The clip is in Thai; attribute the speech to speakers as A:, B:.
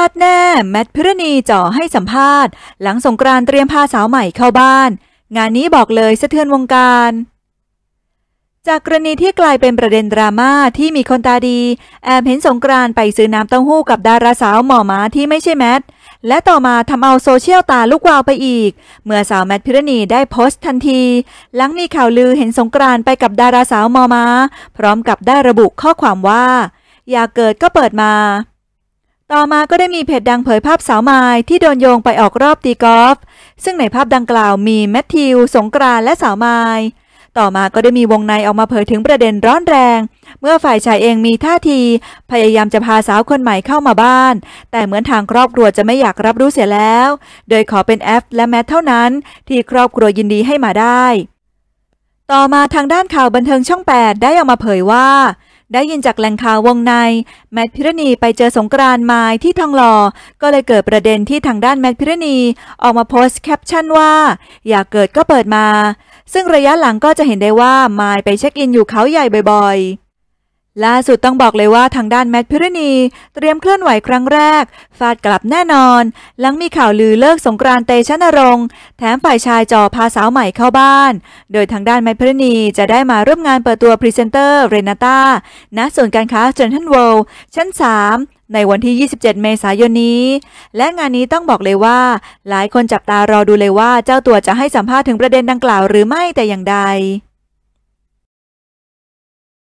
A: าดแน่ แมทพิรณีจ่อให้สัมภาษณ์ หลังสงกรานเตรียมพาสาวใหม่เข้าบ้าน งานนี้บอกเลย สะเทือนวงการ จากกรณีที่กลายเป็นประเด็นดราม่าที่มีคนตาดี แอบเห็นสงกรานไปซื้อน้ำเต้าหู้กับดาราสาวหมอม้าที่ไม่ใช่แมท และต่อมาทำเอาโซเชียลตาลูกวาวไปอีก เมื่อสาวแมทพิรณีได้โพสต์ทันที หลังมีข่าวลือเห็นสงกรานไปกับดาราสาวมอมาพร้อมกับได้ระบุข้อความว่า อยากเกิดก็เปิดมาต่อมาก็ได้มีเพจดังเผยภาพสาวไม้ที่โดนโยงไปออกรอบตีกอล์ฟซึ่งในภาพดังกล่าวมีแมทธิวสงกรานและสาวไม้ต่อมาก็ได้มีวงในออกมาเผยถึงประเด็นร้อนแรง เมื่อฝ่ายชายเองมีท่าที พยายามจะพาสาวคนใหม่เข้ามาบ้าน แต่เหมือนทางครอบครัวจะไม่อยากรับรู้เสียแล้ว โดยขอเป็นแอฟและแมทเท่านั้น ที่ครอบครัวยินดีให้มาได้ ต่อมาทางด้านข่าวบันเทิงช่อง8ได้ออกมาเผยว่าได้ยินจากแหล่งข่าววงใน แมทพิรณีไปเจอสงกรานไม้ที่ทองหล่อ ก็เลยเกิดประเด็นที่ทางด้านแมทพิรณีออกมาโพสต์แคปชั่นว่า อยากเกิดก็เปิดมา ซึ่งระยะหลังก็จะเห็นได้ว่าไม้ไปเช็คอินอยู่เขาใหญ่บ่อยล่าสุดต้องบอกเลยว่าทางด้านแมทพิรณี เตรียมเคลื่อนไหวครั้งแรกฟาดกลับแน่นอนหลังมีข่าวลือเลิกสงกรานเตชะนรงค์แถมฝ่ายชายจ่อพาสาวใหม่เข้าบ้าน โดยทางด้านแมทพิรณี จะได้มาร่วมงานเปิดตัวพรีเซนเตอร์เรนาตาณส่วนการค้าเจนทันเวลชั้น 3 ในวันที่ 27 เมษายนนี้ และงานนี้ต้องบอกเลยว่า หลายคนจับตารอดูเลยว่าเจ้าตัวจะให้สัมภาษณ์ถึงประเด็นดังกล่าวหรือไม่แต่อย่างใด